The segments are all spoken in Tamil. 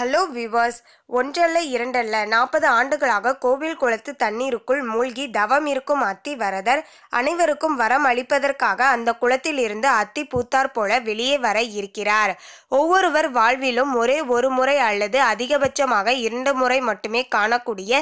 ஹலோ விவர்ஸ் ஒன்றல்ல இரண்டல்ல நாற்பது ஆண்டுகளாக கோவில் குளத்து தண்ணீருக்குள் மூழ்கி தவம் இருக்கும் அத்தி வரதர் அனைவருக்கும் வரம் அளிப்பதற்காக அந்த குளத்தில் இருந்து அத்தி பூத்தார் போல வெளியே வர இருக்கிறார் ஒவ்வொருவர் வாழ்விலும் ஒரே ஒரு முறை அல்லது அதிகபட்சமாக இரண்டு முறை மட்டுமே காணக்கூடிய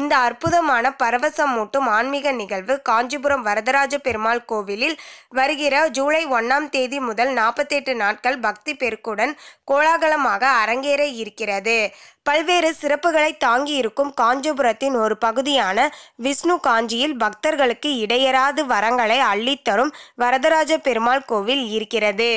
இந்த அற்புதமான பரவசமூட்டும் ஆன்மீக நிகழ்வு காஞ்சிபுரம் வரதராஜ பெருமாள் கோவிலில் வருகிற ஜூலை ஒன்றாம் தேதி முதல் நாற்பத்தி எட்டு நாட்கள் பக்தி பெருக்குடன் கோலாகலமாக அரங்கேற இருக்கிறது de பல்வேறு சிறப்புகளை தாங்கியிருக்கும் காஞ்சிபுரத்தின் ஒரு பகுதியான விஷ்ணு காஞ்சியில் பக்தர்களுக்கு இடையராது வரங்களை அள்ளித்தரும் வரதராஜ பெருமாள் கோவில் இருக்கிறது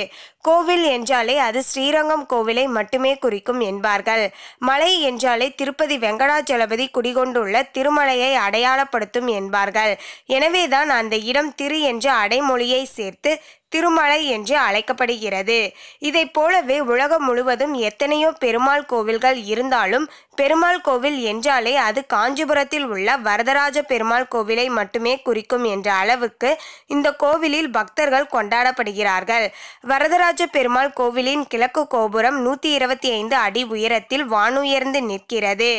கோவில் என்றாலே அது ஸ்ரீரங்கம் கோவிலை மட்டுமே குறிக்கும் என்பார்கள் மலை என்றாலே திருப்பதி வெங்கடாச்சலபதி குடிகொண்டுள்ள திருமலையை அடையாளப்படுத்தும் என்பார்கள் எனவேதான் அந்த இடம் திரு என்ற அடைமொழியை சேர்த்து திருமலை என்று அழைக்கப்படுகிறது இதை போலவே உலகம் முழுவதும் எத்தனையோ பெருமாள் கோவில்கள் இருந்தால் இருந்தாலும் பெருமாள் கோவில் என்றாலே அது காஞ்சிபுரத்தில் உள்ள வரதராஜ பெருமாள் கோவிலை மட்டுமே குறிக்கும் என்ற அளவுக்கு இந்த கோவிலில் பக்தர்கள் கொண்டாடப்படுகிறார்கள் வரதராஜ பெருமாள் கோவிலின் கிழக்கு கோபுரம் நூத்தி இருபத்தி ஐந்து அடி உயரத்தில் வானுயர்ந்து நிற்கிறது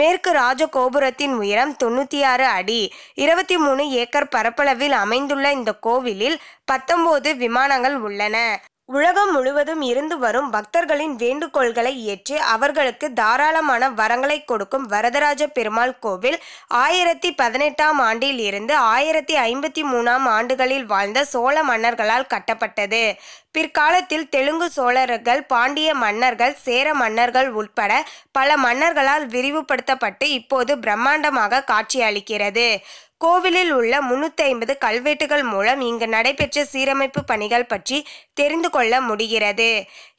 மேற்கு ராஜ கோபுரத்தின் உயரம் தொண்ணூத்தி ஆறு அடி இருபத்தி மூணு ஏக்கர் பரப்பளவில் அமைந்துள்ள இந்த கோவிலில் பத்தொன்பது விமானங்கள் உள்ளன உலகம் முழுவதும் இருந்து வரும் பக்தர்களின் வேண்டுகோள்களை ஏற்று அவர்களுக்கு தாராளமான வரங்களை கொடுக்கும் வரதராஜ பெருமாள் கோவில் ஆயிரத்தி பதினெட்டாம் ஆண்டில் இருந்து ஆயிரத்தி ஐம்பத்தி மூணாம் ஆண்டுகளில் வாழ்ந்த சோழ மன்னர்களால் கட்டப்பட்டது பிற்காலத்தில் தெலுங்கு சோழர்கள் பாண்டிய மன்னர்கள் சேர மன்னர்கள் உட்பட பல மன்னர்களால் விரிவுபடுத்தப்பட்டு இப்போது பிரம்மாண்டமாக காட்சியளிக்கிறது கோவிலில் உள்ள முன்னூத்தி ஐம்பது கல்வெட்டுகள் மூலம் இங்கு நடைபெற்ற சீரமைப்பு பணிகள் பற்றி தெரிந்து கொள்ள முடிகிறது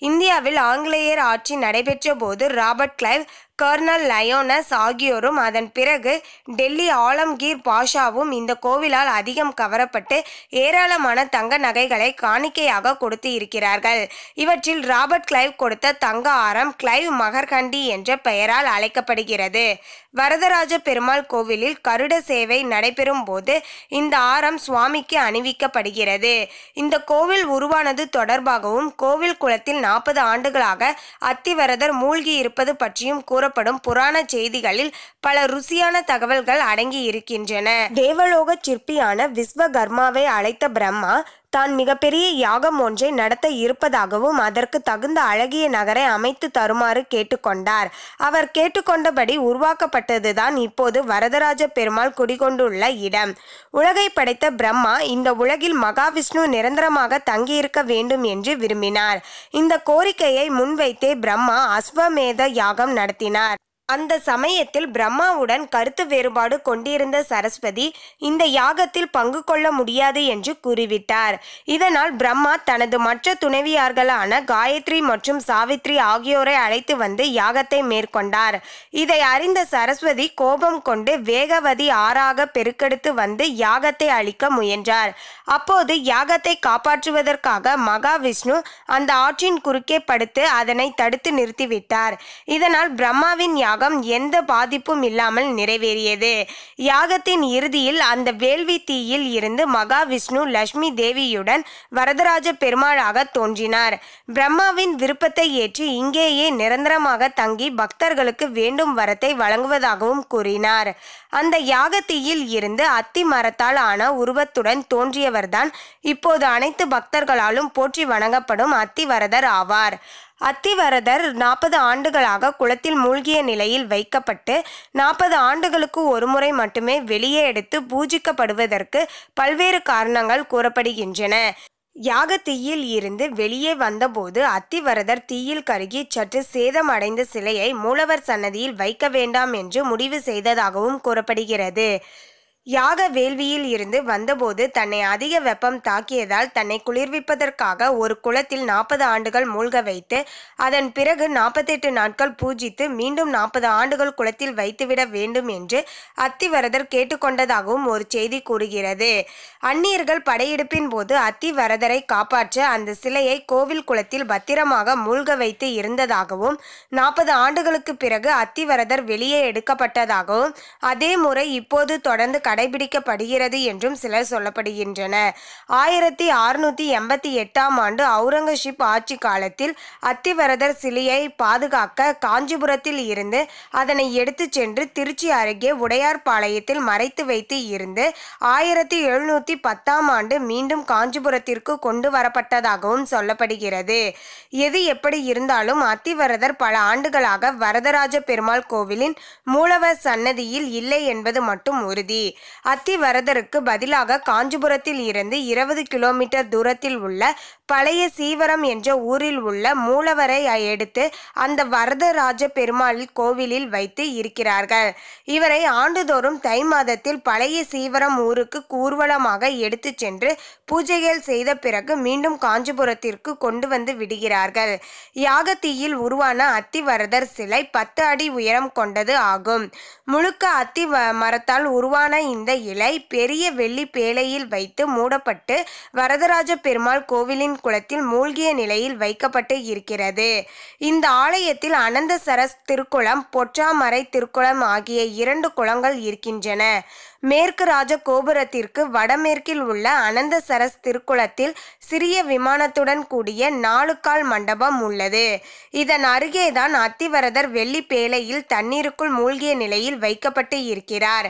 இந்தியாவில் ஆங்கிலேயர் ஆட்சி நடைபெற்ற போது ராபர்ட் கிளைவ் கர்னல் லயோனஸ் ஆகியோரும் அதன் பிறகு டெல்லி ஆலம்கீர் பாஷாவும் இந்த கோவிலால் அதிகம் கவரப்பட்டு ஏராளமான தங்க நகைகளை காணிக்கையாக கொடுத்து இருக்கிறார்கள் இவற்றில் ராபர்ட் கிளைவ் கொடுத்த தங்க ஆரம் கிளைவ் மகர்கண்டி என்ற பெயரால் அழைக்கப்படுகிறது வரதராஜ பெருமாள் கோவிலில் கருட சேவை நடைபெறும் போது இந்த ஆரம் சுவாமிக்கு அணிவிக்கப்படுகிறது இந்த கோவில் உருவானது தொடர்பாகவும் கோவில் குளத்தில் நாற்பது ஆண்டுகளாக அத்திவரதர் மூழ்கி இருப்பது பற்றியும் கூற கூறப்படும் புராண செய்திகளில் பல ருசியான தகவல்கள் அடங்கி இருக்கின்றன தேவலோக சிற்பியான விஸ்வகர்மாவை அழைத்த பிரம்மா தான் மிகப்பெரிய யாகம் ஒன்றை நடத்த இருப்பதாகவும் அதற்கு தகுந்த அழகிய நகரை அமைத்து தருமாறு கேட்டுக்கொண்டார் அவர் கேட்டுக்கொண்டபடி உருவாக்கப்பட்டதுதான் இப்போது வரதராஜ பெருமாள் குடிகொண்டுள்ள இடம் உலகை படைத்த பிரம்மா இந்த உலகில் மகாவிஷ்ணு நிரந்தரமாக தங்கியிருக்க வேண்டும் என்று விரும்பினார் இந்த கோரிக்கையை முன்வைத்தே பிரம்மா அஸ்வமேத யாகம் நடத்தினார் அந்த சமயத்தில் பிரம்மாவுடன் கருத்து வேறுபாடு கொண்டிருந்த சரஸ்வதி இந்த யாகத்தில் பங்கு கொள்ள முடியாது என்று கூறிவிட்டார் இதனால் பிரம்மா தனது மற்ற துணைவியார்களான காயத்ரி மற்றும் சாவித்ரி ஆகியோரை அழைத்து வந்து யாகத்தை மேற்கொண்டார் இதை அறிந்த சரஸ்வதி கோபம் கொண்டு வேகவதி ஆறாக பெருக்கெடுத்து வந்து யாகத்தை அழிக்க முயன்றார் அப்போது யாகத்தை காப்பாற்றுவதற்காக மகாவிஷ்ணு அந்த ஆற்றின் குறுக்கே படுத்து அதனை தடுத்து நிறுத்திவிட்டார் இதனால் பிரம்மாவின் யாக யாகம் எந்த பாதிப்பும் இல்லாமல் நிறைவேறியது யாகத்தின் இறுதியில் அந்த வேள்வி தீயில் இருந்து மகாவிஷ்ணு லட்சுமி தேவியுடன் வரதராஜ பெருமாளாக தோன்றினார் பிரம்மாவின் விருப்பத்தை ஏற்று இங்கேயே நிரந்தரமாக தங்கி பக்தர்களுக்கு வேண்டும் வரத்தை வழங்குவதாகவும் கூறினார் அந்த யாக தீயில் இருந்து அத்தி மரத்தால் ஆன உருவத்துடன் தோன்றியவர்தான் இப்போது அனைத்து பக்தர்களாலும் போற்றி வணங்கப்படும் அத்திவரதர் ஆவார் அத்திவரதர் நாற்பது ஆண்டுகளாக குளத்தில் மூழ்கிய நிலையில் வைக்கப்பட்டு நாற்பது ஆண்டுகளுக்கு ஒருமுறை மட்டுமே வெளியே எடுத்து பூஜிக்கப்படுவதற்கு பல்வேறு காரணங்கள் கூறப்படுகின்றன யாக தீயில் இருந்து வெளியே வந்தபோது அத்திவரதர் தீயில் கருகி சற்று சேதமடைந்த சிலையை மூலவர் சன்னதியில் வைக்க வேண்டாம் என்று முடிவு செய்ததாகவும் கூறப்படுகிறது யாக வேள்வியில் இருந்து வந்தபோது தன்னை அதிக வெப்பம் தாக்கியதால் தன்னை குளிர்விப்பதற்காக ஒரு குளத்தில் நாற்பது ஆண்டுகள் மூழ்க வைத்து அதன் பிறகு நாற்பத்தெட்டு நாட்கள் பூஜித்து மீண்டும் நாற்பது ஆண்டுகள் குளத்தில் வைத்துவிட வேண்டும் என்று அத்திவரதர் கேட்டுக்கொண்டதாகவும் ஒரு செய்தி கூறுகிறது அந்நியர்கள் படையெடுப்பின் போது அத்திவரதரை காப்பாற்ற அந்த சிலையை கோவில் குளத்தில் பத்திரமாக மூழ்க வைத்து இருந்ததாகவும் நாற்பது ஆண்டுகளுக்கு பிறகு அத்திவரதர் வெளியே எடுக்கப்பட்டதாகவும் அதே முறை இப்போது தொடர்ந்து கடைபிடிக்கப்படுகிறது என்றும் சிலர் சொல்லப்படுகின்றன ஆயிரத்தி அறுநூத்தி எண்பத்தி எட்டாம் ஆண்டு அவுரங்கசீப் ஆட்சி காலத்தில் அத்திவரதர் சிலையை பாதுகாக்க காஞ்சிபுரத்தில் இருந்து அதனை எடுத்து சென்று திருச்சி அருகே உடையார்பாளையத்தில் மறைத்து வைத்து இருந்து ஆயிரத்தி எழுநூற்றி பத்தாம் ஆண்டு மீண்டும் காஞ்சிபுரத்திற்கு கொண்டு வரப்பட்டதாகவும் சொல்லப்படுகிறது எது எப்படி இருந்தாலும் அத்திவரதர் பல ஆண்டுகளாக வரதராஜ பெருமாள் கோவிலின் மூலவர் சன்னதியில் இல்லை என்பது மட்டும் உறுதி அத்திவரதருக்கு பதிலாக காஞ்சிபுரத்தில் இருந்து இருபது கிலோமீட்டர் தூரத்தில் உள்ள பழைய சீவரம் என்ற ஊரில் உள்ள மூலவரை எடுத்து அந்த வரதராஜ பெருமாள் கோவிலில் வைத்து இருக்கிறார்கள் இவரை ஆண்டுதோறும் தை மாதத்தில் பழைய சீவரம் ஊருக்கு கூர்வலமாக எடுத்து சென்று பூஜைகள் செய்த பிறகு மீண்டும் காஞ்சிபுரத்திற்கு கொண்டு வந்து விடுகிறார்கள் யாகத்தீயில் உருவான அத்திவரதர் சிலை பத்து அடி உயரம் கொண்டது ஆகும் முழுக்க அத்தி மரத்தால் உருவான இந்த இலை பெரிய வெள்ளி பேழையில் வைத்து மூடப்பட்டு வரதராஜ பெருமாள் கோவிலின் குளத்தில் மூழ்கிய நிலையில் வைக்கப்பட்டு இருக்கிறது இந்த ஆலயத்தில் அனந்தசரஸ் திருக்குளம் பொற்றாமரை திருக்குளம் ஆகிய இரண்டு குளங்கள் இருக்கின்றன மேற்கு ராஜ கோபுரத்திற்கு வடமேற்கில் உள்ள அனந்த சரஸ் திருக்குளத்தில் சிறிய விமானத்துடன் கூடிய கால் மண்டபம் உள்ளது இதன் அருகேதான் அத்திவரதர் வெள்ளி பேழையில் தண்ணீருக்குள் மூழ்கிய நிலையில் வைக்கப்பட்டு இருக்கிறார்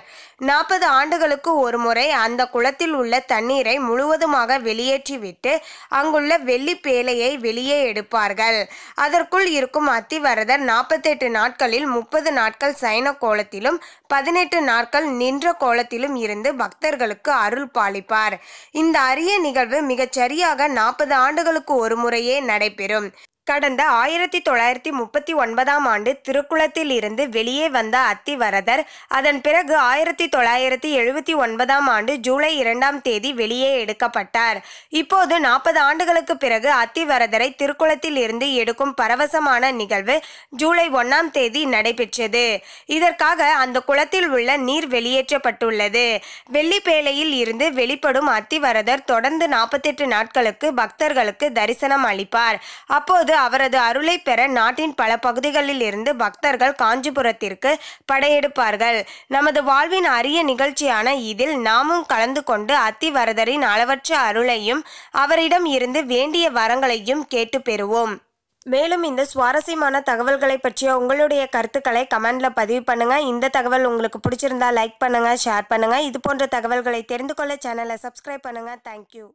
நாற்பது ஆண்டுகளுக்கு ஒருமுறை அந்த குளத்தில் உள்ள தண்ணீரை முழுவதுமாக வெளியேற்றிவிட்டு அங்குள்ள வெள்ளி பேழையை வெளியே எடுப்பார்கள் அதற்குள் இருக்கும் அத்திவரதர் நாற்பத்தெட்டு நாட்களில் முப்பது நாட்கள் சைன கோலத்திலும் பதினெட்டு நாட்கள் நின்ற கோல உலகத்திலும் இருந்து பக்தர்களுக்கு அருள் பாலிப்பார் இந்த அரிய நிகழ்வு மிகச்சரியாக நாற்பது ஆண்டுகளுக்கு ஒரு முறையே நடைபெறும் கடந்த ஆயிரத்தி தொள்ளாயிரத்தி முப்பத்தி ஒன்பதாம் ஆண்டு திருக்குளத்தில் இருந்து வெளியே வந்த அத்திவரதர் அதன் பிறகு ஆயிரத்தி தொள்ளாயிரத்தி எழுபத்தி ஒன்பதாம் ஆண்டு ஜூலை இரண்டாம் தேதி வெளியே எடுக்கப்பட்டார் இப்போது நாற்பது ஆண்டுகளுக்கு பிறகு அத்திவரதரை திருக்குளத்தில் இருந்து எடுக்கும் பரவசமான நிகழ்வு ஜூலை ஒன்னாம் தேதி நடைபெற்றது இதற்காக அந்த குளத்தில் உள்ள நீர் வெளியேற்றப்பட்டுள்ளது வெள்ளிப்பேழையில் இருந்து வெளிப்படும் அத்திவரதர் தொடர்ந்து நாற்பத்தெட்டு நாட்களுக்கு பக்தர்களுக்கு தரிசனம் அளிப்பார் அப்போது அங்கு அவரது அருளை பெற நாட்டின் பல பகுதிகளில் இருந்து பக்தர்கள் காஞ்சிபுரத்திற்கு படையெடுப்பார்கள் நமது வாழ்வின் அரிய நிகழ்ச்சியான இதில் நாமும் கலந்து கொண்டு அத்திவரதரின் அளவற்ற அருளையும் அவரிடம் இருந்து வேண்டிய வரங்களையும் கேட்டு பெறுவோம் மேலும் இந்த சுவாரஸ்யமான தகவல்களை பற்றிய உங்களுடைய கருத்துக்களை கமெண்ட்ல பதிவு பண்ணுங்க இந்த தகவல் உங்களுக்கு பிடிச்சிருந்தா லைக் பண்ணுங்க ஷேர் பண்ணுங்க இது போன்ற தகவல்களை தெரிந்து கொள்ள சேனலை சப்ஸ்கிரைப் பண்ணுங்க தேங்க்யூ